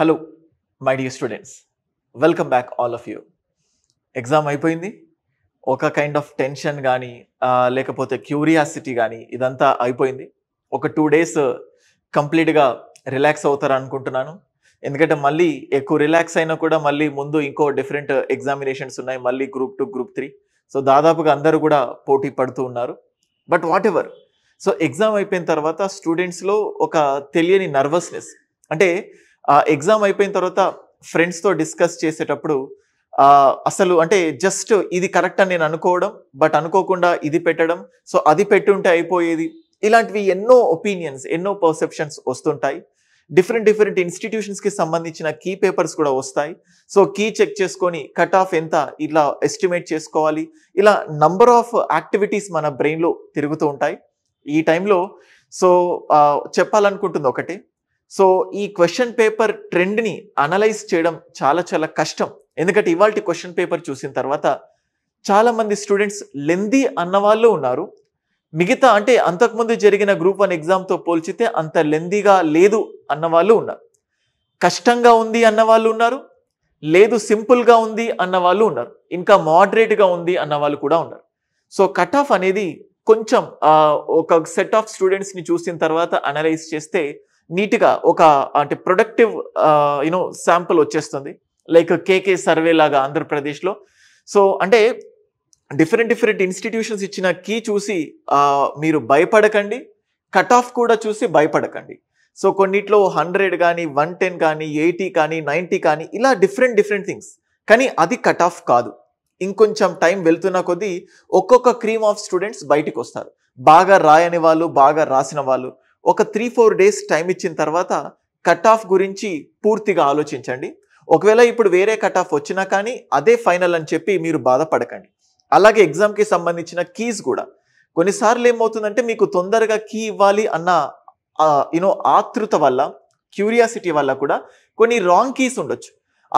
Hello my dear students welcome back all of you exam అయిపోయింది ఒక kind of tension కానీ లేకపోతే curiosity కానీ ఇదంతా అయిపోయింది ఒక టూ డేస్ కంప్లీట్గా uh, రిలాక్స్ అవుతారు అనుకుంటున్నాను ఎందుకంటే మళ్ళీ ఎక్కువ రిలాక్స్ అయినా కూడా మళ్ళీ ముందు ఇంకో డిఫరెంట్ ఎగ్జామినేషన్స్ ఉన్నాయి మళ్ళీ group two group three so దాదాపుగా అందరూ కూడా పోటీ పడుతూ ఉన్నారు but whatever so exam అయిపోయిన తర్వాత స్టూడెంట్స్లో ఒక తెలియని నర్వస్నెస్ అంటే ఆ ఎగ్జామ్ అయిపోయిన తర్వాత ఫ్రెండ్స్తో డిస్కస్ చేసేటప్పుడు అసలు అంటే జస్ట్ ఇది కరెక్ట్ అని నేను అనుకోవడం బట్ అనుకోకుండా ఇది పెట్టడం సో అది పెట్టుంటే అయిపోయేది ఇలాంటివి ఎన్నో ఒపీనియన్స్ ఎన్నో పర్సెప్షన్స్ వస్తుంటాయి డిఫరెంట్ డిఫరెంట్ ఇన్స్టిట్యూషన్స్కి సంబంధించిన కీ పేపర్స్ కూడా వస్తాయి సో కీ చెక్ చేసుకొని కట్ ఆఫ్ ఎంత ఇలా ఎస్టిమేట్ చేసుకోవాలి ఇలా నంబర్ ఆఫ్ యాక్టివిటీస్ మన బ్రెయిన్లో తిరుగుతూ ఉంటాయి ఈ టైంలో సో చెప్పాలనుకుంటుంది ఒకటి సో ఈ క్వశ్చన్ పేపర్ ట్రెండ్ని అనలైజ్ చేయడం చాలా చాలా కష్టం ఎందుకంటే ఇవాళ క్వశ్చన్ పేపర్ చూసిన తర్వాత చాలామంది స్టూడెంట్స్ లెందీ వాళ్ళు ఉన్నారు మిగతా అంటే అంతకుముందు జరిగిన గ్రూప్ వన్ ఎగ్జామ్తో పోల్చితే అంత లెందీగా లేదు అన్నవాళ్ళు ఉన్నారు కష్టంగా ఉంది అన్నవాళ్ళు ఉన్నారు లేదు సింపుల్గా ఉంది అన్నవాళ్ళు ఉన్నారు ఇంకా మోడరేట్గా ఉంది అన్నవాళ్ళు కూడా ఉన్నారు సో కట్ ఆఫ్ అనేది కొంచెం ఒక సెట్ ఆఫ్ స్టూడెంట్స్ని చూసిన తర్వాత అనలైజ్ చేస్తే నీట్గా ఒక అంటే ప్రొడక్టివ్ యూనో శాంపుల్ వచ్చేస్తుంది లైక్ కేకే సర్వే లాగా ఆంధ్రప్రదేశ్లో సో అంటే డిఫరెంట్ డిఫరెంట్ ఇన్స్టిట్యూషన్స్ ఇచ్చిన కీ చూసి మీరు భయపడకండి కట్ ఆఫ్ కూడా చూసి భయపడకండి సో కొన్నిట్లో హండ్రెడ్ కానీ వన్ టెన్ కానీ ఎయిటీ కానీ నైంటీ కానీ ఇలా డిఫరెంట్ డిఫరెంట్ థింగ్స్ కానీ అది కట్ ఆఫ్ కాదు ఇంకొంచెం టైం వెళ్తున్న కొద్దీ ఒక్కొక్క క్రీమ్ ఆఫ్ స్టూడెంట్స్ బయటకు వస్తారు బాగా రాయని వాళ్ళు బాగా రాసిన వాళ్ళు ఒక త్రీ ఫోర్ డేస్ టైం ఇచ్చిన తర్వాత కట్ ఆఫ్ గురించి పూర్తిగా ఆలోచించండి ఒకవేళ ఇప్పుడు వేరే కట్ ఆఫ్ వచ్చినా కానీ అదే ఫైనల్ అని చెప్పి మీరు బాధపడకండి అలాగే ఎగ్జామ్కి సంబంధించిన కీస్ కూడా కొన్నిసార్లు ఏమవుతుందంటే మీకు తొందరగా కీ ఇవ్వాలి అన్న యూనో ఆతృత వల్ల క్యూరియాసిటీ వల్ల కూడా కొన్ని రాంగ్ కీస్ ఉండొచ్చు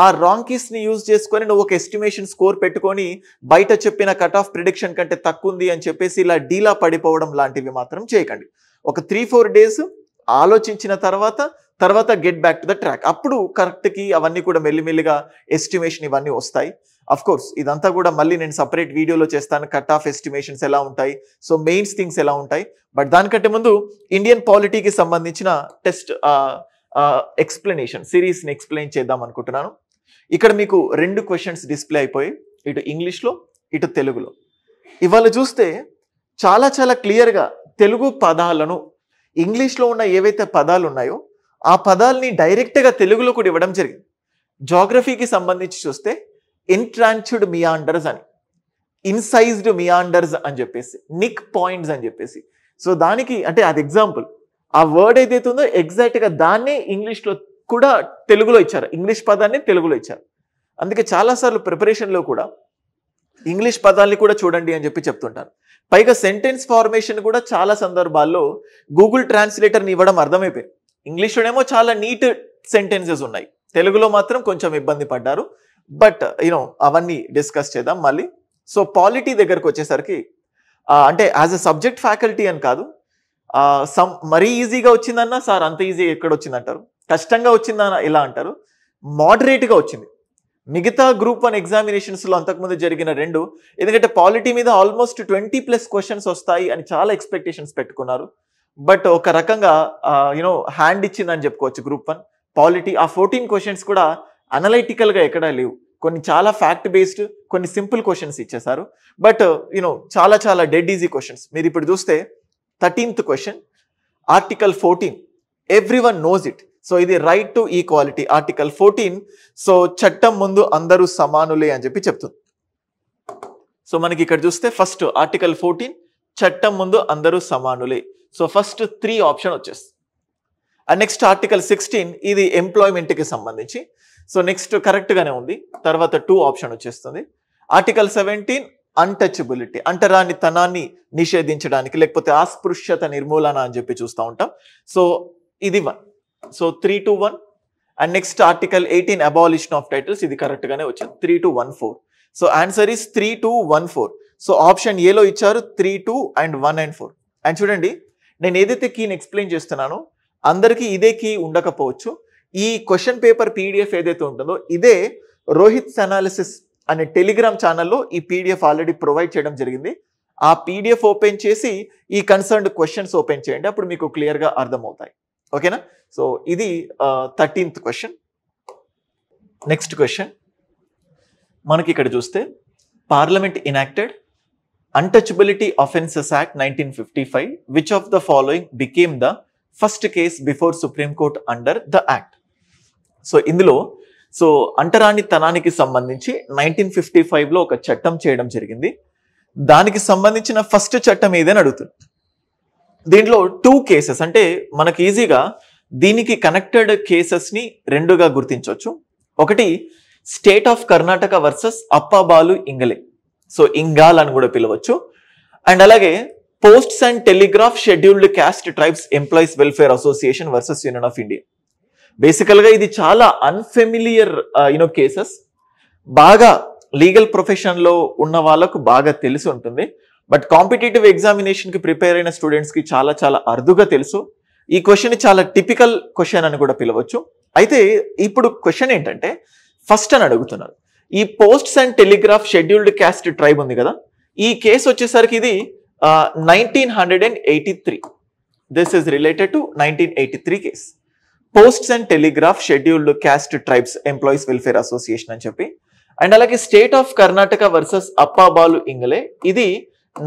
ఆ రాంగ్ కీస్ని యూజ్ చేసుకొని నువ్వు ఒక ఎస్టిమేషన్ స్కోర్ పెట్టుకొని బయట చెప్పిన కట్ ఆఫ్ ప్రిడిక్షన్ కంటే తక్కువ ఉంది అని చెప్పేసి ఇలా డీలా పడిపోవడం లాంటివి మాత్రం చేయకండి ఒక త్రీ ఫోర్ డేస్ ఆలోచించిన తర్వాత తర్వాత get back to the track అప్పుడు కరెక్ట్కి అవన్నీ కూడా మెల్లిమెల్లిగా ఎస్టిమేషన్ ఇవన్నీ వస్తాయి అఫ్ కోర్స్ ఇదంతా కూడా మళ్ళీ నేను సపరేట్ వీడియోలో చేస్తాను కట్ ఆఫ్ ఎస్టిమేషన్స్ ఎలా ఉంటాయి సో మెయిన్స్ థింగ్స్ ఎలా ఉంటాయి బట్ దానికంటే ముందు ఇండియన్ పాలిటీకి సంబంధించిన టెస్ట్ ఎక్స్ప్లెనేషన్ సిరీస్ని ఎక్స్ప్లెయిన్ చేద్దాం అనుకుంటున్నాను ఇక్కడ మీకు రెండు క్వశ్చన్స్ డిస్ప్లే అయిపోయి ఇటు ఇంగ్లీష్లో ఇటు తెలుగులో ఇవాళ చూస్తే చాలా చాలా క్లియర్గా తెలుగు పదాలను ఇంగ్లీష్లో ఉన్న ఏవైతే పదాలు ఉన్నాయో ఆ పదాలని డైరెక్ట్గా తెలుగులో కూడా ఇవ్వడం జరిగింది జాగ్రఫీకి సంబంధించి చూస్తే ఇంట్రాన్చుడ్ మియాండర్స్ అని ఇన్సైజ్డ్ మియాండర్స్ అని చెప్పేసి నిక్ పాయింట్స్ అని చెప్పేసి సో దానికి అంటే అది ఎగ్జాంపుల్ ఆ వర్డ్ ఏదైతే ఉందో ఎగ్జాక్ట్గా దాన్నే ఇంగ్లీష్లో కూడా తెలుగులో ఇచ్చారు ఇంగ్లీష్ పదాన్ని తెలుగులో ఇచ్చారు అందుకే చాలాసార్లు ప్రిపరేషన్లో కూడా ఇంగ్లీష్ పదాల్ని కూడా చూడండి అని చెప్పి చెప్తుంటాను పైగా సెంటెన్స్ ఫార్మేషన్ కూడా చాలా సందర్భాల్లో గూగుల్ ట్రాన్స్లేటర్ని ఇవ్వడం అర్థమైపోయింది ఇంగ్లీష్లోనేమో చాలా నీట్ సెంటెన్సెస్ ఉన్నాయి తెలుగులో మాత్రం కొంచెం ఇబ్బంది పడ్డారు బట్ యూనో అవన్నీ డిస్కస్ చేద్దాం మళ్ళీ సో పాలిటీ దగ్గరకు వచ్చేసరికి అంటే యాజ్ అ సబ్జెక్ట్ ఫ్యాకల్టీ అని కాదు సమ్ మరీ ఈజీగా వచ్చిందన్నా సార్ అంత ఈజీ ఎక్కడ వచ్చిందంటారు కష్టంగా వచ్చిందన్న ఇలా అంటారు మోడరేట్గా వచ్చింది మిగతా గ్రూప్ వన్ ఎగ్జామినేషన్స్లో అంతకుముందు జరిగిన రెండు ఎందుకంటే పాలిటీ మీద ఆల్మోస్ట్ ట్వంటీ ప్లస్ క్వశ్చన్స్ వస్తాయి అని చాలా ఎక్స్పెక్టేషన్స్ పెట్టుకున్నారు బట్ ఒక రకంగా యూనో హ్యాండ్ ఇచ్చిందని చెప్పుకోవచ్చు గ్రూప్ వన్ పాలిటీ ఆ ఫోర్టీన్ క్వశ్చన్స్ కూడా అనలైటికల్గా ఎక్కడా లేవు కొన్ని చాలా ఫ్యాక్ట్ బేస్డ్ కొన్ని సింపుల్ క్వశ్చన్స్ ఇచ్చేశారు బట్ యూనో చాలా చాలా డెడ్ ఈజీ క్వశ్చన్స్ మీరు ఇప్పుడు చూస్తే thirteenth question article fourteen every one knows it so ఇది right to equality article fourteen so చట్టం ముందు అందరూ సమానులే అని చెప్పి చెప్తుంది సో మనకి ఇక్కడ చూస్తే ఫస్ట్ ఆర్టికల్ ఫోర్టీన్ చట్టం ముందు అందరూ సమానులే సో ఫస్ట్ త్రీ ఆప్షన్ వచ్చేస్తుంది నెక్స్ట్ ఆర్టికల్ సిక్స్టీన్ ఇది ఎంప్లాయ్మెంట్కి సంబంధించి సో నెక్స్ట్ కరెక్ట్గానే ఉంది తర్వాత టూ ఆప్షన్ వచ్చేస్తుంది ఆర్టికల్ సెవెంటీన్ అన్టచబిలిటీ అంటరాని తనాన్ని నిషేధించడానికి లేకపోతే అస్పృశ్యత నిర్మూలన అని చెప్పి చూస్తూ ఉంటాం సో ఇది one so three two one and next article eighteen abolition of titles ఇది కరెక్ట్ గానే వచ్చింది three two one four so answer is three two one four so option ఏలో ఇచ్చారు three two and one and four and చూడండి నేను ఏదైతే కీని explain చేస్తున్నానో అందరికీ ఇదే కీ ఉండకపోవచ్చు ఈ క్వశ్చన్ పేపర్ పీడిఎఫ్ ఏదైతే ఉంటుందో ఇదే రోహిత్ అనాలిసిస్ అనే టెలిగ్రామ్ ఛానల్లో ఈ పీడిఎఫ్ ఆల్రెడీ ప్రొవైడ్ చేయడం జరిగింది ఆ పీడిఎఫ్ ఓపెన్ చేసి ఈ కన్సర్న్డ్ క్వశ్చన్స్ ఓపెన్ చేయండి అప్పుడు మీకు క్లియర్గా అర్థమవుతాయి ఓకేనా సో ఇది థర్టీన్త్ క్వశ్చన్ నెక్స్ట్ క్వశ్చన్ మనకి ఇక్కడ చూస్తే parliament enacted untouchability offences act nineteen fifty five which of the following became the first case before court under the act so ఇందులో సో అంటరాని తనానికి సంబంధించి నైన్టీన్ ఫిఫ్టీ ఫైవ్లో ఒక చట్టం చేయడం జరిగింది దానికి సంబంధించిన ఫస్ట్ చట్టం ఏదని అడుగుతుంది దీంట్లో టూ కేసెస్ అంటే మనకు ఈజీగా దీనికి కనెక్టెడ్ కేసెస్ని రెండుగా గుర్తించవచ్చు ఒకటి state of Karnataka versus Appabalu Ingale so Ingal అని కూడా పిలవచ్చు అండ్ అలాగే posts and telegraph scheduled caste tribes employees welfare association versus union of India బేసికల్గా ఇది చాలా అన్ఫెమిలియర్ యూనో కేసెస్ బాగా లీగల్ ప్రొఫెషన్లో ఉన్న వాళ్ళకు బాగా తెలిసి ఉంటుంది బట్ కాంపిటేటివ్ ఎగ్జామినేషన్కి ప్రిపేర్ అయిన స్టూడెంట్స్కి చాలా చాలా అరుదుగా తెలుసు ఈ క్వశ్చన్ చాలా టిపికల్ క్వశ్చన్ అని కూడా పిలవచ్చు అయితే ఇప్పుడు క్వశ్చన్ ఏంటంటే ఫస్ట్ అని అడుగుతున్నారు ఈ posts and telegraph scheduled caste tribe ఉంది కదా ఈ కేసు వచ్చేసరికి ఇది nineteen hundred and eighty three this is related to nineteen eighty three case posts and telegraph scheduled caste tribes employees welfare association అని చెప్పి అండ్ అలాగే state of Karnataka versus Appabalu Ingale ఇది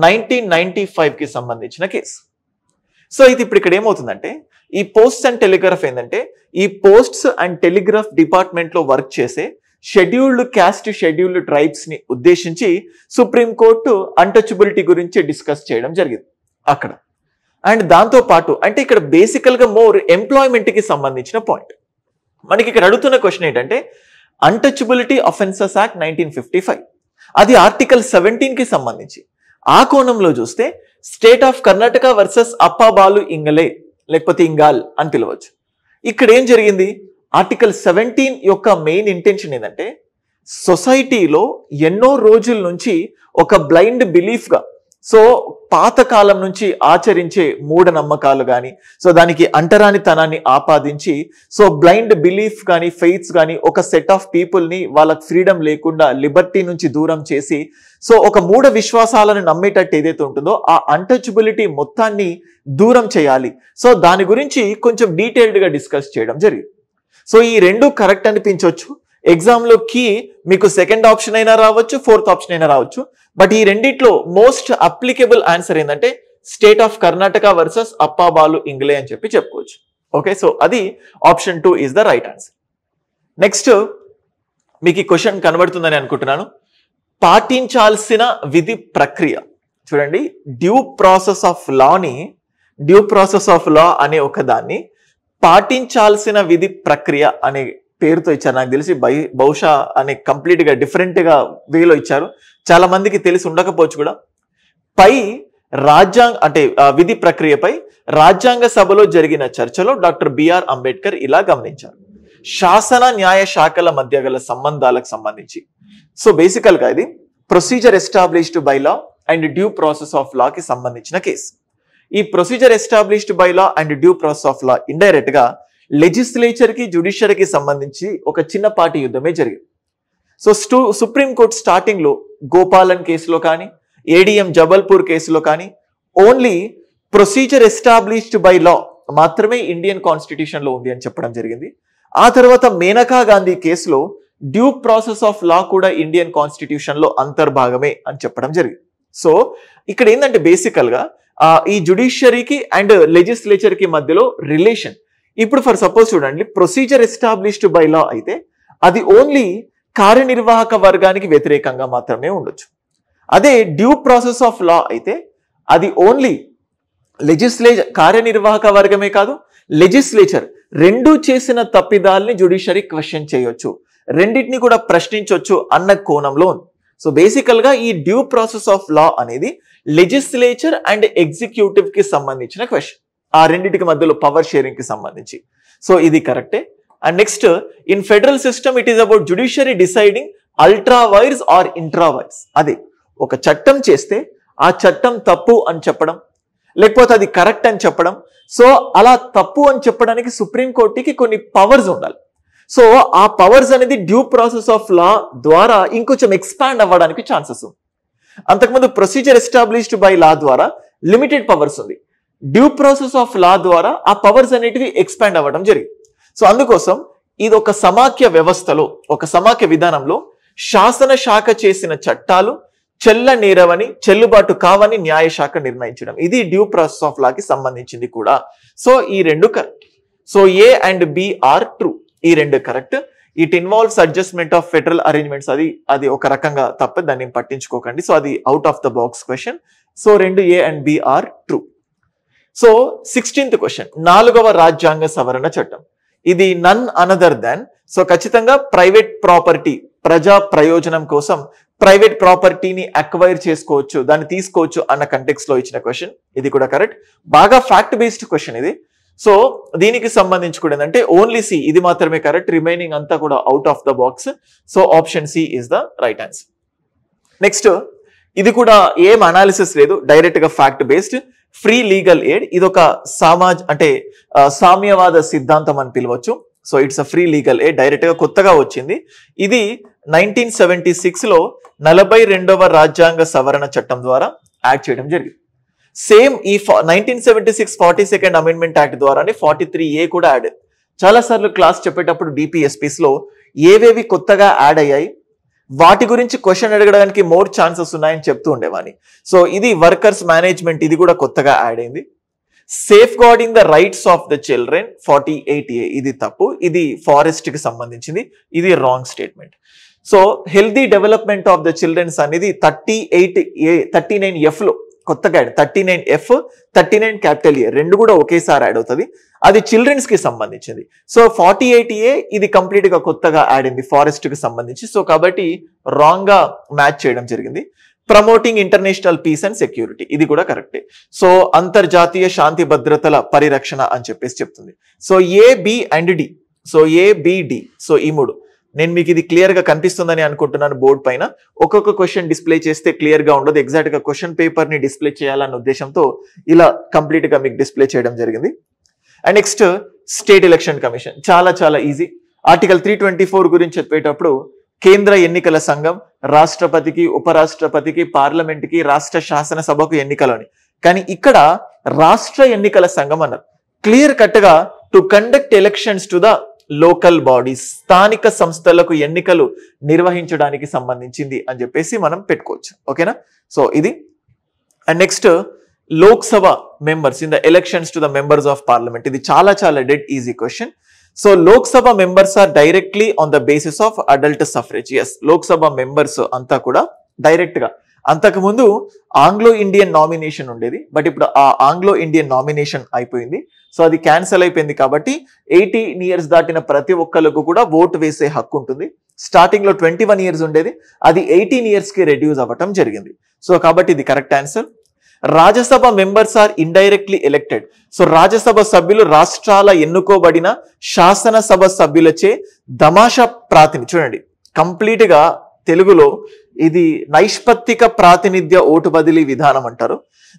నైన్టీన్ నైన్టీ ఫైవ్కి సంబంధించిన కేసు సో ఇది ఇప్పుడు ఇక్కడ ఏమవుతుందంటే ఈ పోస్ట్స్ అండ్ టెలిగ్రాఫ్ ఏంటంటే ఈ పోస్ట్స్ అండ్ టెలిగ్రాఫ్ డిపార్ట్మెంట్లో వర్క్ చేసే షెడ్యూల్డ్ క్యాస్ట్ షెడ్యూల్డ్ ట్రైబ్స్ని ఉద్దేశించి సుప్రీంకోర్టు అంటచబిలిటీ గురించి డిస్కస్ చేయడం జరిగింది అక్కడ అండ్ దాంతో పాటు అంటే ఇక్కడ బేసికల్గా మోర్ ఎంప్లాయ్మెంట్కి సంబంధించిన పాయింట్ మనకి ఇక్కడ అడుగుతున్న క్వశ్చన్ ఏంటంటే untouchability offences act nineteen fifty five అది ఆర్టికల్ సెవెంటీన్కి సంబంధించి ఆ కోణంలో చూస్తే state of Karnataka versus Appabalu Ingale లేకపోతే ఇంగాల్ అని పిలవచ్చు ఇక్కడ ఏం జరిగింది ఆర్టికల్ సెవెంటీన్ యొక్క మెయిన్ ఇంటెన్షన్ ఏంటంటే సొసైటీలో ఎన్నో రోజుల నుంచి ఒక బ్లైండ్ బిలీఫ్గా సో పాతకాలం నుంచి ఆచరించే మూఢ నమ్మకాలు కానీ సో దానికి అంటరానితనాన్ని ఆపాదించి సో బ్లైండ్ బిలీఫ్ కానీ ఫెయిత్స్ కానీ ఒక సెట్ ఆఫ్ పీపుల్ని వాళ్ళకి ఫ్రీడమ్ లేకుండా లిబర్టీ నుంచి దూరం చేసి సో ఒక మూఢ విశ్వాసాలను నమ్మేటట్టు ఏదైతే ఉంటుందో ఆ అన్టచబిలిటీ మొత్తాన్ని దూరం చేయాలి సో దాని గురించి కొంచెం డీటెయిల్డ్గా డిస్కస్ చేయడం జరిగింది సో ఈ రెండు కరెక్ట్ అనిపించవచ్చు ఎగ్జామ్లోకి మీకు సెకండ్ ఆప్షన్ అయినా రావచ్చు ఫోర్త్ ఆప్షన్ అయినా రావచ్చు బట్ ఈ రెండిట్లో మోస్ట్ అప్లికబుల్ ఆన్సర్ ఏంటంటే state of Karnataka versus Appabalu Ingale అని చెప్పి చెప్పుకోవచ్చు ఓకే సో అది option two is the right answer next మీకు ఈ క్వశ్చన్ కనబడుతుందని అనుకుంటున్నాను పాటించాల్సిన విధి ప్రక్రియ చూడండి డ్యూ ప్రాసెస్ ఆఫ్ లాని డ్యూ ప్రాసెస్ ఆఫ్ లా అనే ఒక దాన్ని పాటించాల్సిన విధి ప్రక్రియ అనే పేరుతో ఇచ్చారు నాకు తెలిసి బై బహుశా అని కంప్లీట్గా డిఫరెంట్గా వేలో ఇచ్చారు చాలా మందికి తెలిసి ఉండకపోవచ్చు కూడా పై రాజ్యాంగ అంటే విధి ప్రక్రియపై రాజ్యాంగ సభలో జరిగిన చర్చలో డాక్టర్ బిఆర్ అంబేద్కర్ ఇలా గమనించారు శాసన న్యాయ శాఖల మధ్య గల సంబంధాలకు సంబంధించి సో బేసికల్గా ఇది procedure established by law and due process of లాకి సంబంధించిన కేసు ఈ procedure established by law and due process of law indirect గా లెజిస్లేచర్కి జ్యుడిషియరీకి సంబంధించి ఒక చిన్నపాటి యుద్ధమే జరిగింది సో స్టూ సుప్రీంకోర్టు స్టార్టింగ్లో గోపాలన్ కేసులో కానీ ఏడిఎం జబల్పూర్ కేసులో కానీ only procedure established by law మాత్రమే ఇండియన్ కాన్స్టిట్యూషన్లో ఉంది అని చెప్పడం జరిగింది ఆ తర్వాత మేనకా గాంధీ కేసులో డ్యూ ప్రాసెస్ ఆఫ్ లా కూడా ఇండియన్ కాన్స్టిట్యూషన్లో అంతర్భాగమే అని చెప్పడం జరిగింది సో ఇక్కడ ఏంటంటే బేసికల్గా ఈ జ్యుడిషియరీకి అండ్ లెజిస్లేచర్కి మధ్యలో రిలేషన్ ఇప్పుడు ఫర్ సపోజ్ చూడండి ప్రొసీజర్ ఎస్టాబ్లిష్డ్ బై లా అయితే అది ఓన్లీ కార్యనిర్వాహక వర్గానికి వ్యతిరేకంగా మాత్రమే ఉండొచ్చు అదే డ్యూ ప్రాసెస్ ఆఫ్ లా అయితే అది ఓన్లీ లెజిస్లే కార్యనిర్వాహక వర్గమే కాదు లెజిస్లేచర్ రెండు చేసిన తప్పిదాల్ని జుడిషియరీ క్వశ్చన్ చేయొచ్చు రెండింటిని కూడా ప్రశ్నించవచ్చు అన్న కోణంలో ఉంది సో బేసికల్గా ఈ డ్యూ ప్రాసెస్ ఆఫ్ లా అనేది లెజిస్లేచర్ అండ్ ఎగ్జిక్యూటివ్కి సంబంధించిన క్వశ్చన్ ఆ రెండింటికి మధ్యలో పవర్ షేరింగ్కి సంబంధించి సో ఇది కరెక్టే and next in federal system it is about judiciary deciding ultra vires or intra vires అది ఒక చట్టం చేస్తే ఆ చట్టం తప్పు అని చెప్పడం లేకపోతే అది కరెక్ట్ అని చెప్పడం సో అలా తప్పు అని చెప్పడానికి సుప్రీంకోర్టుకి కొన్ని పవర్స్ ఉండాలి సో ఆ పవర్స్ అనేది డ్యూ ప్రాసెస్ ఆఫ్ లా ద్వారా ఇంకొంచెం ఎక్స్పాండ్ అవ్వడానికి ఛాన్సెస్ ఉంది అంతకుముందు ప్రొసీజర్ ఎస్టాబ్లిష్డ్ బై లా ద్వారా లిమిటెడ్ పవర్స్ ఉంది డ్యూ ప్రాసెస్ ఆఫ్ లా ద్వారా ఆ పవర్స్ అనేటివి ఎక్స్పాండ్ అవ్వడం జరిగింది సో అందుకోసం ఇది ఒక సమాఖ్య వ్యవస్థలో ఒక సమాఖ్య విధానంలో శాసన శాఖ చేసిన చట్టాలు చెల్ల నేరవని చెల్లుబాటు కావని న్యాయశాఖ నిర్ణయించడం ఇది డ్యూ ప్రాసెస్ ఆఫ్ లాకి సంబంధించింది కూడా సో ఈ రెండు correct so A and B are true ఈ రెండు correct it involves adjustment of federal arrangements అది అది ఒక రకంగా తప్ప దాన్ని పట్టించుకోకండి సో అది out of the box question so రెండు A and B are true so sixteenth question నాలుగవ రాజ్యాంగ సవరణ చట్టం ఇది నన్ అనదర్ దాన్ సో ఖచ్చితంగా ప్రైవేట్ ప్రాపర్టీ ప్రజా ప్రయోజనం కోసం ప్రైవేట్ ప్రాపర్టీని అక్వైర్ చేసుకోవచ్చు దాన్ని తీసుకోవచ్చు అన్న కంటెక్స్ లో ఇచ్చిన క్వశ్చన్ ఇది కూడా కరెక్ట్ బాగా ఫ్యాక్ట్ బేస్డ్ క్వశ్చన్ ఇది సో దీనికి సంబంధించి కూడా ఏంటంటే ఓన్లీ సి ఇది మాత్రమే కరెక్ట్ రిమైనింగ్ అంతా కూడా out of the box so option C is the right answer next ఇది కూడా ఏం అనాలిసిస్ లేదు డైరెక్ట్ గా fact based free legal aid ఒక సామాజ్ అంటే సామ్యవాద సిద్ధాంతం అని పిలవచ్చు so it's a free legal aid డైరెక్ట్గా కొత్తగా వచ్చింది ఇది నైన్టీన్ సెవెంటీ సిక్స్లో నలభై రెండవ రాజ్యాంగ సవరణ చట్టం ద్వారా యాక్ట్ చేయడం జరిగింది సేమ్ ఈ nineteen seventy six forty second amendment act ద్వారానే ఫార్టీ త్రీ ఏ కూడా యాడ్ చాలాసార్లు క్లాస్ చెప్పేటప్పుడు డిపిఎస్పీస్లో ఏవేవి కొత్తగా యాడ్ అయ్యాయి వాటి గురించి క్వశ్చన్ అడగడానికి మోర్ ఛాన్సెస్ ఉన్నాయని చెప్తూ ఉండేవాని సో ఇది వర్కర్స్ మేనేజ్మెంట్ ఇది కూడా కొత్తగా యాడ్ అయింది safeguarding the rights of the children forty eight A ఇది తప్పు ఇది ఫారెస్ట్ కి సంబంధించింది ఇది wrong statement so healthy development of the childrens అనేది thirty eight A thirty nine F లో కొత్త guide thirty nine F thirty nine capital A రెండు కూడా ఒకేసారి యాడ్ అవుతుంది అది చిల్డ్రన్స్ కి సంబంధించింది సో ఫార్టీ ఎయిట్ ఏ ఇది గా కొత్తగా యాడ్ అయింది కి సంబంధించి సో కాబట్టి రాంగ్గా మ్యాచ్ చేయడం జరిగింది promoting international peace and security ఇది కూడా కరెక్టే సో అంతర్జాతీయ శాంతి భద్రతల పరిరక్షణ అని చెప్పేసి చెప్తుంది so A B and D so A B D so ఈ మూడు నేను మీకు ఇది క్లియర్గా కనిపిస్తుందని అనుకుంటున్నాను బోర్డు పైన ఒక్కొక్క క్వశ్చన్ డిస్ప్లే చేస్తే క్లియర్గా ఉండదు ఎగ్జాక్ట్గా క్వశ్చన్ పేపర్ని డిస్ప్లే చేయాలన్న ఉద్దేశంతో ఇలా కంప్లీట్గా మీకు డిస్ప్లే చేయడం జరిగింది and next state election commission చాలా చాలా ఈజీ ఆర్టికల్ త్రీ ఫోర్ గురించి చెప్పేటప్పుడు కేంద్ర ఎన్నికల సంఘం రాష్ట్రపతికి ఉపరాష్ట్రపతికి కి రాష్ట్ర శాసనసభకు ఎన్నికలు అని కానీ ఇక్కడ రాష్ట్ర ఎన్నికల సంఘం అన్నారు క్లియర్ కట్గా to conduct elections to the local bodies స్థానిక సంస్థలకు ఎన్నికలు నిర్వహించడానికి సంబంధించింది అని చెప్పేసి మనం పెట్టుకోవచ్చు ఓకేనా సో ఇది and next Lok Sabha members in the elections to the members of parliament ఇది చాలా చాలా dead easy question so Lok Sabha members are directly on the basis of adult suffrage yes Lok Sabha members అంతా కూడా డైరెక్ట్గా అంతకుముందు ఆంగ్లో ఇండియన్ నామినేషన్ ఉండేది బట్ ఇప్పుడు ఆ ఆంగ్లో ఇండియన్ నామినేషన్ అయిపోయింది సో అది క్యాన్సిల్ అయిపోయింది కాబట్టి ఎయిటీన్ ఇయర్స్ దాటిన ప్రతి ఒక్కళ్ళకు కూడా ఓటు వేసే హక్కు ఉంటుంది స్టార్టింగ్లో ట్వంటీ వన్ ఇయర్స్ ఉండేది అది ఎయిటీన్ ఇయర్స్కి రెడ్యూస్ అవ్వటం జరిగింది సో కాబట్టి ఇది correct answer Rajya Sabha members are indirectly elected so Rajya Sabha సభ్యులు రాష్ట్రాల ఎన్నుకోబడిన శాసనసభ సభ్యులచే దమాషా ప్రాతిని చూడండి కంప్లీట్గా తెలుగులో ఇది నైష్పత్తిక ప్రాతినిధ్య ఓటు బదిలీ విధానం అంటారు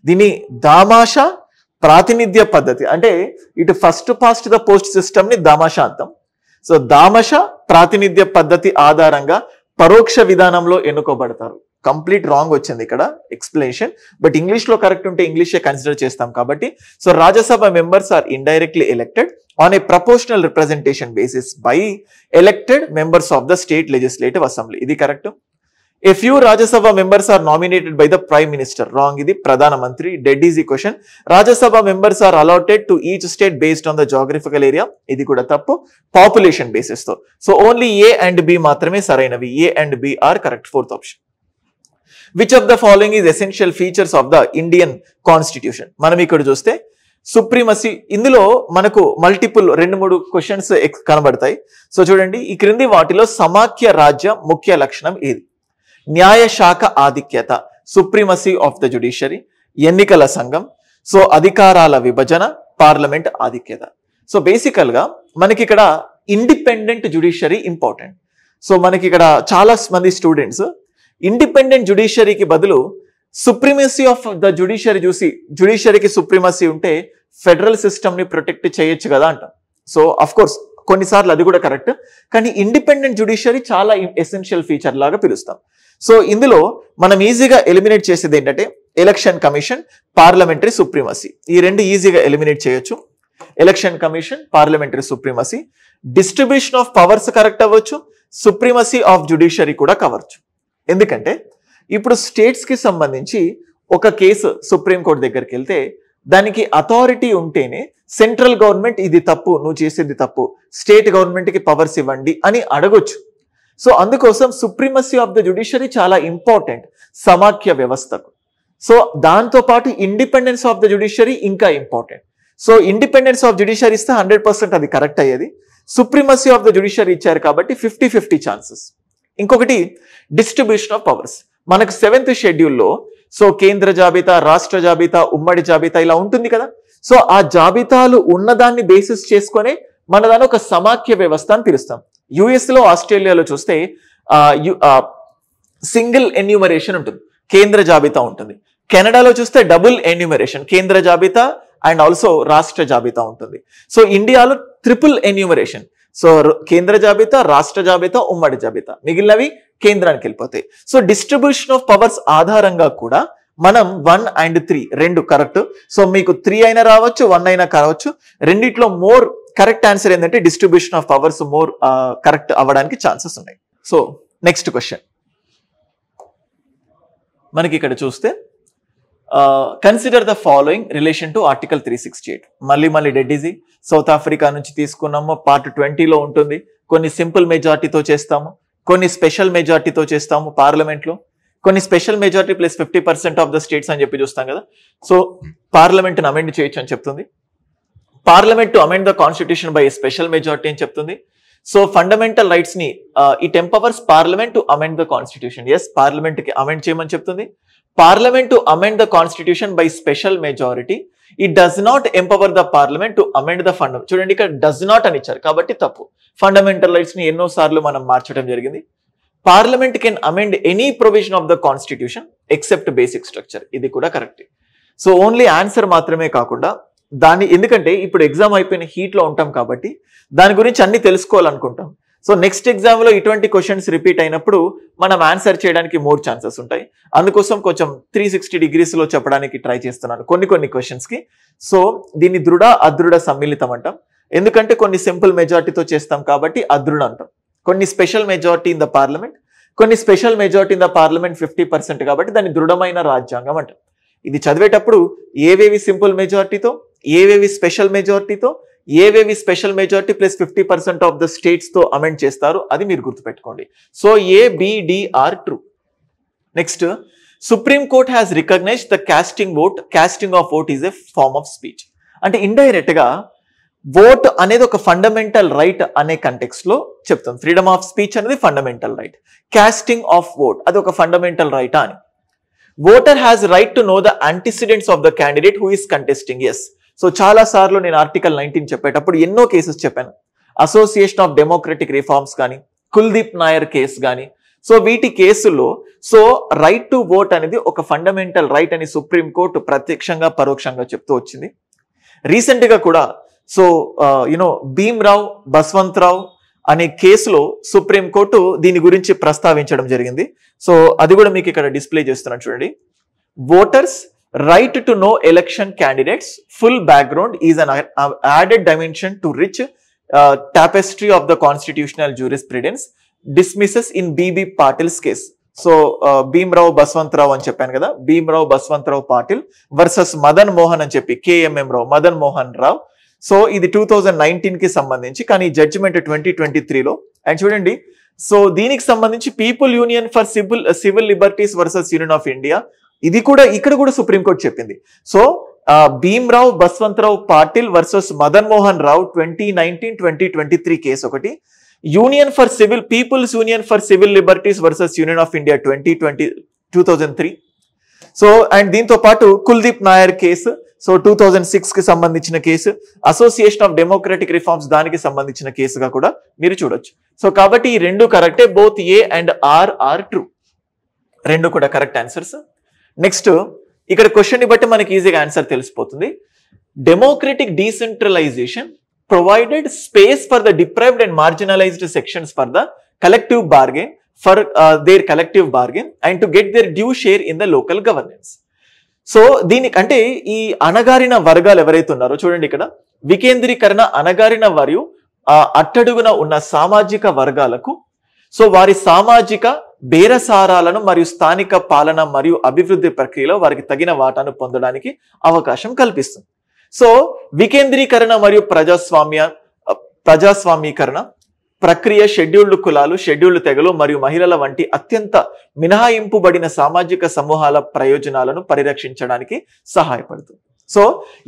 దీని దామాష ప్రాతినిధ్య పద్ధతి అంటే ఇటు first past the post system ని దామాషా అంతం సో దామష ప్రాతినిధ్య పద్ధతి ఆధారంగా పరోక్ష విధానంలో ఎన్నుకోబడతారు కంప్లీట్ రాంగ్ వచ్చింది ఇక్కడ ఎక్స్ప్లెనేషన్ బట్ ఇంగ్లీష్ లో కరెక్ట్ ఉంటే ఇంగ్లీషే కన్సిడర్ చేస్తాం కాబట్టి so Rajya Sabha members are indirectly elected on a proportional representation basis by elected members of the state legislative assembly ఇది correct a few Rajya Sabha members are nominated by the prime minister wrong ఇది ప్రధానమంత్రి dead easy question Rajya Sabha members are allotted to each state based on the geographical area ఇది కూడా తప్పు population basis తో so only A and B మాత్రమే సరైనవి A and B are correct fourth option which of the following is essential features of the Indian constitution మనం ఇక్కడ చూస్తే supremacy ఇందులో మనకు మల్టిపుల్ రెండు మూడు క్వశ్చన్స్ కనబడతాయి సో చూడండి ఈ క్రింది వాటిలో సమాఖ్య రాజ్య ముఖ్య లక్షణం ఏది న్యాయశాఖ ఆధిక్యత సుప్రీమసీ ఆఫ్ ద జుడిషియరీ ఎన్నికల సంఘం సో అధికారాల విభజన పార్లమెంట్ ఆధిక్యత సో బేసికల్గా మనకి ఇక్కడ ఇండిపెండెంట్ జుడిషియరీ ఇంపార్టెంట్ సో మనకి ఇక్కడ చాలా మంది స్టూడెంట్స్ ఇండిపెండెంట్ జుడిషియరీకి బదులు సుప్రీమసీ ఆఫ్ ద జుడిషియరీ చూసి జుడిషియరీకి సుప్రీమసీ ఉంటే ఫెడరల్ సిస్టమ్ని ప్రొటెక్ట్ చేయొచ్చు కదా అంటాం సో అఫ్ కోర్స్ కొన్నిసార్లు అది కూడా కరెక్ట్ కానీ ఇండిపెండెంట్ జ్యుడిషియరీ చాలా ఎసెన్షియల్ ఫీచర్ లాగా పిలుస్తాం సో ఇందులో మనం ఈజీగా ఎలిమినేట్ చేసేది ఏంటంటే ఎలక్షన్ కమిషన్ పార్లమెంటరీ సుప్రీమసీ ఈ రెండు ఈజీగా ఎలిమినేట్ చేయొచ్చు election commission parliamentary supremacy distribution of powers correct అవ్వచ్చు సుప్రీమసీ ఆఫ్ జుడిషియరీ కూడా కవర్చు ఎందుకంటే ఇప్పుడు స్టేట్స్కి సంబంధించి ఒక కేసు సుప్రీంకోర్టు దగ్గరికి వెళ్తే దానికి అథారిటీ ఉంటేనే సెంట్రల్ గవర్నమెంట్ ఇది తప్పు నువ్వు చేసేది తప్పు స్టేట్ గవర్నమెంట్కి పవర్స్ ఇవ్వండి అని అడగొచ్చు సో అందుకోసం సుప్రీమసీ ఆఫ్ ద జుడిషియరీ చాలా ఇంపార్టెంట్ సమాఖ్య వ్యవస్థకు సో దాంతో పాటు ఇండిపెండెన్స్ ఆఫ్ ద జుడిషియరీ ఇంకా important so independence of judiciary ఇస్తే హండ్రెడ్ పర్సెంట్ అది కరెక్ట్ అయ్యేది సుప్రీమసీ ఆఫ్ ద జుడిషియరీ ఇచ్చారు కాబట్టి ఫిఫ్టీ ఫిఫ్టీ ఛాన్సెస్ ఇంకొకటి డిస్ట్రిబ్యూషన్ ఆఫ్ పవర్స్ మనకు సెవెంత్ షెడ్యూల్లో సో కేంద్ర జాబితా రాష్ట్ర జాబితా ఉమ్మడి జాబితా ఇలా ఉంటుంది కదా సో ఆ జాబితాలు ఉన్నదాన్ని బేసిస్ చేసుకొని మన దాని ఒక సమాఖ్య వ్యవస్థ అని పిలుస్తాం యుఎస్లో ఆస్ట్రేలియాలో చూస్తే సింగిల్ ఎన్యూమరేషన్ ఉంటుంది కేంద్ర జాబితా ఉంటుంది కెనడాలో చూస్తే డబుల్ ఎన్యూమరేషన్ కేంద్ర జాబితా అండ్ ఆల్సో రాష్ట్ర జాబితా ఉంటుంది సో ఇండియాలో ట్రిపుల్ ఎన్యూమరేషన్ సో కేంద్ర జాబితా రాష్ట్ర జాబితా ఉమ్మడి జాబితా మిగిలినవి కేంద్రానికి వెళ్ళిపోతాయి సో డిస్ట్రిబ్యూషన్ ఆఫ్ పవర్స్ ఆధారంగా కూడా మనం వన్ అండ్ త్రీ రెండు కరెక్ట్ సో మీకు త్రీ అయినా రావచ్చు వన్ అయినా కావచ్చు రెండిట్లో మోర్ కరెక్ట్ ఆన్సర్ ఏంటంటే distribution of powers more correct అవ్వడానికి ఛాన్సెస్ ఉన్నాయి సో నెక్స్ట్ క్వశ్చన్ మనకి ఇక్కడ చూస్తే consider the following relation to article three sixty eight మళ్ళీ మళ్ళీ డెడ్ ఈజీ సౌత్ ఆఫ్రికా నుంచి తీసుకున్నాము పార్ట్ ట్వంటీలో ఉంటుంది కొన్ని సింపుల్ మెజార్టీతో చేస్తాము కొన్ని స్పెషల్ మెజార్టీతో చేస్తాము పార్లమెంట్లో కొన్ని special majority plus fifty percent of the states అని చెప్పి చూస్తాం కదా సో పార్లమెంట్ను అమెండ్ చేయొచ్చు అని చెప్తుంది parliament to amend the constitution by special majority అని చెప్తుంది సో ఫండమెంటల్ రైట్స్ ని it empowers parliament to amend the constitution yes parliament కి అమెండ్ చేయమని చెప్తుంది parliament to amend the constitution by special majority it does not empower the parliament to amend the fund. చూడండి ఇక్కడ does not అని ఇచ్చారు కాబట్టి తప్పు ఫండమెంటల్ రైట్స్ ని ఎన్నో సార్లు మనం మార్చడం జరిగింది parliament can amend any provision of the constitution except basic structure ఇది కూడా కరెక్ట్ సో ఓన్లీ ఆన్సర్ మాత్రమే కాకుండా దాన్ని ఎందుకంటే ఇప్పుడు ఎగ్జామ్ అయిపోయిన హీట్ లో ఉంటాం కాబట్టి దాని గురించి అన్ని తెలుసుకోవాలనుకుంటాం సో నెక్స్ట్ ఎగ్జామ్లో ఇటువంటి క్వశ్చన్స్ రిపీట్ అయినప్పుడు మనం ఆన్సర్ చేయడానికి మోర్ ఛాన్సెస్ ఉంటాయి అందుకోసం కొంచెం త్రీ సిక్స్టీ డిగ్రీస్లో చెప్పడానికి ట్రై చేస్తున్నాను కొన్ని కొన్ని క్వశ్చన్స్కి సో దీన్ని దృఢ అదృఢ సమ్మిళితం అంటాం ఎందుకంటే కొన్ని సింపుల్ మెజార్టీతో చేస్తాం కాబట్టి అదృఢ అంటాం కొన్ని special majority in the parliament కొన్ని special majority in the parliament fifty percent కాబట్టి దాన్ని దృఢమైన రాజ్యాంగం అంటాం ఇది చదివేటప్పుడు ఏవేవి సింపుల్ మెజార్టీతో ఏవేవి స్పెషల్ మెజార్టీతో ఏవేవి special majority plus fifty percent of the స్టేట్స్తో అమెండ్ చేస్తారు అది మీరు గుర్తుపెట్టుకోండి so A B D are true next supreme court has recognize the casting vote casting of vote is a form of speech అంటే ఇండైరెక్ట్గా ఓట్ అనేది ఒక ఫండమెంటల్ రైట్ అనే కంటెక్స్లో చెప్తాం ఫ్రీడమ్ ఆఫ్ స్పీచ్ అనేది fundamental right casting of vote అది ఒక ఫండమెంటల్ రైటా అని voter has right to know the antecedents of the candidate who is contesting yes so చాలాసార్లు నేను ఆర్టికల్ నైన్టీన్ చెప్పేటప్పుడు ఎన్నో కేసెస్ చెప్పాను అసోసియేషన్ ఆఫ్ డెమోక్రటిక్ రిఫార్మ్స్ కానీ కుల్దీప్ నాయర్ కేసు కానీ సో వీటి కేసుల్లో సో రైట్ టు ఓట్ అనేది ఒక ఫండమెంటల్ రైట్ అని సుప్రీంకోర్టు ప్రత్యక్షంగా పరోక్షంగా చెప్తూ వచ్చింది రీసెంట్గా కూడా సో యునో భీమ్రావ్ బస్వంతరావు అనే కేసులో సుప్రీంకోర్టు దీని గురించి ప్రస్తావించడం జరిగింది సో అది కూడా మీకు ఇక్కడ డిస్ప్లే చేస్తున్నాను చూడండి voters right to know election candidates full background is an added dimension to rich tapestry of the constitutional jurisprudence dismisses in B B Patil's case so Bhimrao Baswantrao అని చెప్పాను కదా భీమరావు బస్వంతరావు పాటిల్ వర్సెస్ మదన్ మోహన్ అని చెప్పి కేఎంఎం రావు మదన్ మోహన్ రావు సో ఇది టూ థౌజండ్ కి సంబంధించి కానీ జడ్జిమెంట్ ట్వంటీ ట్వంటీ త్రీలో అండ్ చూడండి సో దీనికి సంబంధించి people union for civil civil liberties versus union of India ఇది కూడా ఇక్కడ కూడా సుప్రీంకోర్టు చెప్పింది so Bhimrao Baswantrao Patil versus Madan Mohan Rao twenty nineteen twenty twenty three case ఒకటి union for civil peoples union for civil liberties versus union of India twenty twenty two thousand three so and దీంతో పాటు Kuldip Nayar case so two thousand కి సంబంధించిన case association of democratic reforms దానికి సంబంధించిన కేసుగా కూడా మీరు చూడొచ్చు సో కాబట్టి ఈ రెండు కరెక్టే both A and R R true రెండు కూడా కరెక్ట్ ఆన్సర్స్ నెక్స్ట్ ఇక్కడ క్వశ్చన్ని బట్టి మనకి ఈజీగా ఆన్సర్ తెలిసిపోతుంది democratic decentralisation provided space for the deprived and marginalised sections for the collective bargain for their collective bargain and to get their due share in the local governance so అంటే ఈ అణగారిన వర్గాలు ఎవరైతే ఉన్నారో చూడండి ఇక్కడ వికేంద్రీకరణ అణగారిన మరియు అట్టడుగున ఉన్న సామాజిక వర్గాలకు సో వారి సామాజిక బేరసారాలను మరియు స్థానిక పాలన మరియు అభివృద్ధి ప్రక్రియలో వారికి తగిన వాటాను పొందడానికి అవకాశం కల్పిస్తుంది సో వికేంద్రీకరణ మరియు ప్రజాస్వామ్య ప్రజాస్వామీకరణ ప్రక్రియ షెడ్యూల్డ్ కులాలు షెడ్యూల్డ్ తెగలు మరియు మహిళల వంటి అత్యంత మినహాయింపుబడిన సామాజిక సమూహాల ప్రయోజనాలను పరిరక్షించడానికి సహాయపడుతుంది సో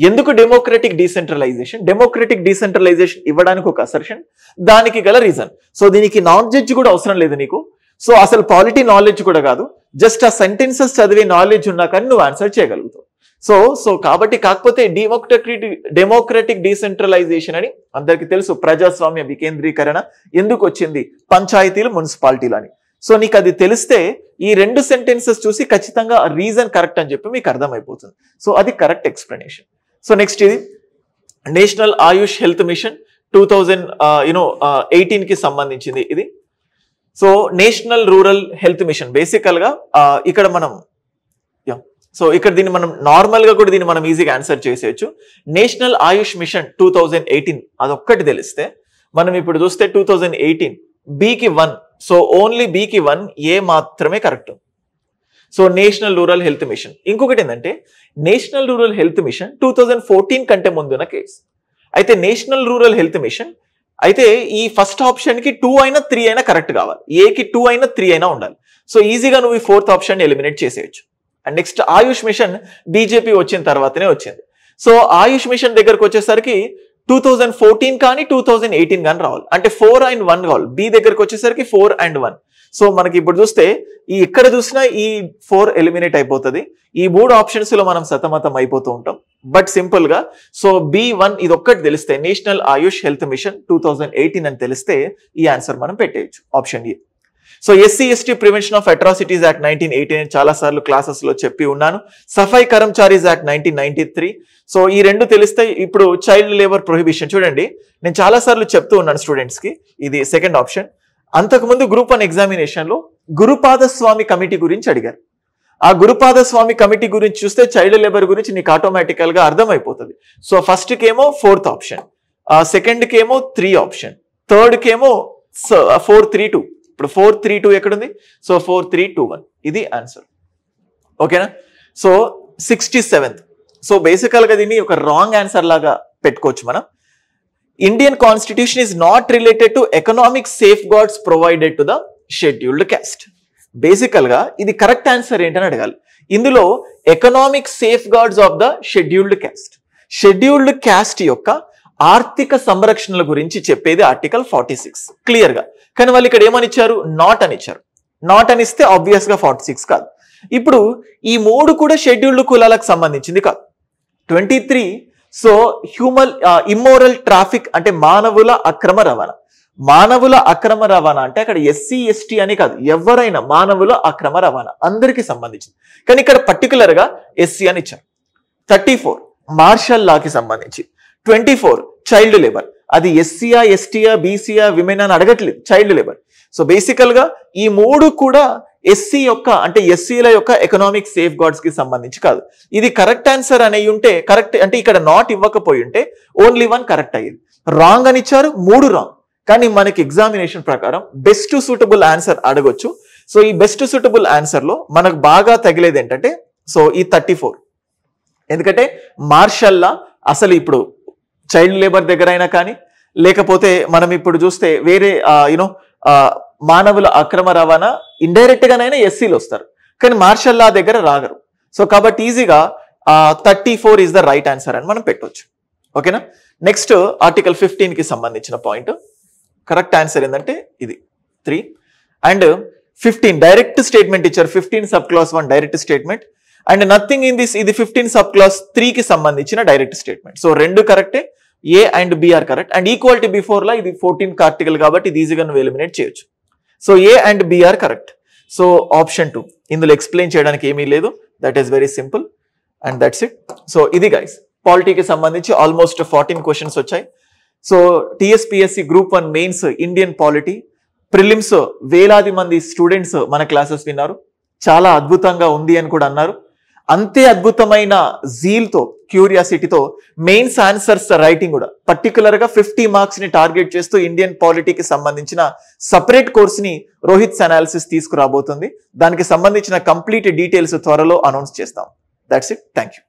ఎందుకు డెమోక్రటిక్ డీసెంట్రలైజేషన్ డెమోక్రటిక్ డీసెంట్రలైజేషన్ ఇవ్వడానికి ఒక అసర్షన్ దానికి గల రీజన్ సో దీనికి నాన్ జడ్జి కూడా అవసరం లేదు నీకు సో అసలు పాలిటీ నాలెడ్జ్ కూడా కాదు జస్ట్ ఆ సెంటెన్సెస్ చదివే నాలెడ్జ్ ఉన్నా కానీ నువ్వు ఆన్సర్ చేయగలుగుతావు సో సో కాబట్టి కాకపోతే డెమోక్రటిక్ డెమోక్రటిక్ డీసెంట్రలైజేషన్ అని అందరికి తెలుసు ప్రజాస్వామ్య వికేంద్రీకరణ ఎందుకు వచ్చింది పంచాయతీలు మున్సిపాలిటీలు అని సో నీకు అది తెలిస్తే ఈ రెండు సెంటెన్సెస్ చూసి ఖచ్చితంగా రీజన్ కరెక్ట్ అని చెప్పి మీకు అర్థమైపోతుంది సో అది కరెక్ట్ ఎక్స్ప్లెనేషన్ సో నెక్స్ట్ ఇది national Ayush health mission two thousand యూనో ఎయిటీన్కి సంబంధించింది ఇది so national rural health mission బేసికల్గా ఇక్కడ మనం సో ఇక్కడ దీన్ని మనం నార్మల్గా కూడా దీన్ని మనం ఈజీగా ఆన్సర్ చేసేయచ్చు national Ayush mission two thousand eighteen అదొక్కటి తెలిస్తే మనం ఇప్పుడు చూస్తే టూ థౌజండ్ ఎయిటీన్ బీకి వన్ సో ఓన్లీ బీకి వన్ ఏ మాత్రమే correct so national rural health mission ఇంకొకటి ఏంటంటే national rural health mission two fourteen కంటే ముందున్న కేసు అయితే నేషనల్ రూరల్ హెల్త్ మిషన్ అయితే ఈ ఫస్ట్ ఆప్షన్కి టూ అయినా త్రీ అయినా కరెక్ట్ కావాలి ఏకి టూ అయినా త్రీ అయినా ఉండాలి సో ఈజీగా నువ్వు ఈ ఫోర్త్ ఆప్షన్ ఎలిమినేట్ చేసేయచ్చు and next Ayush mission BJP వచ్చిన తర్వాతనే వచ్చింది సో ఆయుష్ మిషన్ దగ్గరకు వచ్చేసరికి టూ థౌజండ్ ఫోర్టీన్ కానీ టూ థౌజండ్ ఎయిటీన్ కానీ రావాలి అంటే ఫోర్ అండ్ వన్ కావాలి బి దగ్గరకు వచ్చేసరికి ఫోర్ అండ్ వన్ సో మనకి ఇప్పుడు చూస్తే ఈ ఇక్కడ చూసినా ఈ ఫోర్ ఎలిమినేట్ అయిపోతుంది ఈ మూడు ఆప్షన్స్ లో మనం సతమతం అయిపోతూ ఉంటాం బట్ సింపుల్ గా సో బి వన్ ఇది ఒక్కటి తెలిస్తే national Ayush health mission two eighteen అని తెలిస్తే ఈ ఆన్సర్ మనం పెట్టేయచ్చు option A so SC ST prevention of atrocities act nineteen eighty nine classes లో చెప్పి ఉన్నాను Safai Karmacharis act nineteen ninety three so ఈ రెండు తెలిస్తే ఇప్పుడు చైల్డ్ లేబర్ ప్రొహిబిషన్ చూడండి నేను చాలా సార్లు చెప్తూ ఉన్నాను స్టూడెంట్స్ కి ఇది సెకండ్ ఆప్షన్ అంతకుముందు గ్రూప్ వన్ ఎగ్జామినేషన్లో గురుపాదస్వామి కమిటీ గురించి అడిగారు ఆ గురుపాదస్వామి కమిటీ గురించి చూస్తే చైల్డ్ లేబర్ గురించి నీకు ఆటోమేటికల్గా అర్థమైపోతుంది సో ఫస్ట్కేమో ఫోర్త్ ఆప్షన్ సెకండ్కేమో త్రీ ఆప్షన్ థర్డ్కేమో ఫోర్ త్రీ టూ ఇప్పుడు ఫోర్ త్రీ టూ ఎక్కడుంది so four three two one ఇది ఆన్సర్ ఓకేనా సో సిక్స్టీ సెవెంత్ సో బేసికల్గా దీన్ని ఒక రాంగ్ ఆన్సర్ లాగా పెట్టుకోవచ్చు మనం Indian constitution is not related to economic safeguards provided to the scheduled caste బేసికల్గా ఇది కరెక్ట్ ఆన్సర్ ఏంటని అడగాలి ఇందులో economic safeguards of the scheduled caste scheduled caste యొక్క ఆర్థిక సంరక్షణల గురించి చెప్పేది ఆర్టికల్ ఫార్టీ సిక్స్ క్లియర్గా కానీ వాళ్ళు ఇక్కడ ఏమని ఇచ్చారు నాట్ అని ఇచ్చారు నాట్ అని ఇస్తే ఆబ్వియస్గా ఫార్టీ సిక్స్ కాదు ఇప్పుడు ఈ మూడు కూడా షెడ్యూల్డ్ కులాలకు సంబంధించింది కాదు twenty three so human immoral traffic అంటే మానవుల అక్రమ రవాణా మానవుల అక్రమ రవాణా అంటే అక్కడ ఎస్సీ ఎస్టీ అని కాదు ఎవరైనా మానవుల అక్రమ రవాణా అందరికీ సంబంధించింది కానీ ఇక్కడ పర్టికులర్గా ఎస్సీ అని ఇచ్చారు థర్టీ ఫోర్ మార్షల్ లాకి సంబంధించి ట్వంటీ ఫోర్ చైల్డ్ లేబర్ అది ఎస్సీఆ ఎస్టీఆ బీసీఆ విమెన్ అని అడగట్లేదు చైల్డ్ లేబర్ సో బేసికల్గా ఈ మూడు కూడా ఎస్సీ యొక్క అంటే ఎస్సీల యొక్క ఎకనామిక్ సేఫ్ గార్డ్స్ కి సంబంధించి కాదు ఇది కరెక్ట్ ఆన్సర్ అనే ఉంటే కరెక్ట్ అంటే ఇక్కడ నాట్ ఇవ్వకపోయి ఉంటే ఓన్లీ వన్ కరెక్ట్ అయ్యేది రాంగ్ అని ఇచ్చారు మూడు రాంగ్ కానీ మనకి ఎగ్జామినేషన్ ప్రకారం బెస్ట్ సూటబుల్ ఆన్సర్ అడగొచ్చు సో ఈ బెస్ట్ సూటబుల్ ఆన్సర్లో మనకు బాగా తగిలేదు ఏంటంటే సో ఈ థర్టీ ఫోర్ ఎందుకంటే మార్షల్లా అసలు ఇప్పుడు చైల్డ్ లేబర్ దగ్గర అయినా కానీ లేకపోతే మనం ఇప్పుడు చూస్తే వేరే యూనో మానవుల అక్రమ రవాణా ఇండైరెక్ట్ గానైనా ఎస్సీలు వస్తారు కానీ మార్షల్ లా దగ్గర రాగరు సో కాబట్టి ఈజీగా thirty four is the right answer అని మనం పెట్టవచ్చు ఓకేనా నెక్స్ట్ ఆర్టికల్ ఫిఫ్టీన్ కి సంబంధించిన పాయింట్ కరెక్ట్ ఆన్సర్ ఏంటంటే ఇది three and fifteen direct statement ఇచ్చారు fifteen sub clause one direct statement and nothing in this ఇది ఫిఫ్టీన్ సబ్ క్లాస్ త్రీకి సంబంధించిన డైరెక్ట్ స్టేట్మెంట్ సో రెండు కరెక్టే A and B are correct and equality బిఫోర్లా ఇది ఫోర్టీన్ కార్టికల్ కాబట్టి ఇది ఈజీగా నువ్వు ఎలిమినేట్ చేయొచ్చు so A and B are correct so option two ఇందులో ఎక్స్ప్లెయిన్ చేయడానికి ఏమీ లేదు that is very simple and that's it so ఇది గైస్ పాలిటీకి సంబంధించి ఆల్మోస్ట్ ఫార్టీన్ క్వశ్చన్స్ వచ్చాయి so TSPSC group one mains Indian polity prelims వేలాది మంది స్టూడెంట్స్ మన క్లాసెస్ విన్నారు చాలా అద్భుతంగా ఉంది అని కూడా అన్నారు అంతే అద్భుతమైన జీల్తో క్యూరియాసిటీతో మెయిన్స్ ఆన్సర్స్ రైటింగ్ కూడా పర్టికులర్గా ఫిఫ్టీ మార్క్స్ని టార్గెట్ చేస్తూ ఇండియన్ పాలిటీకి సంబంధించిన సపరేట్ కోర్స్ని రోహిత్స్ అనాలిసిస్ తీసుకురాబోతుంది దానికి సంబంధించిన కంప్లీట్ డీటెయిల్స్ త్వరలో అనౌన్స్ చేస్తాం దట్స్ ఇట్ థ్యాంక్ యూ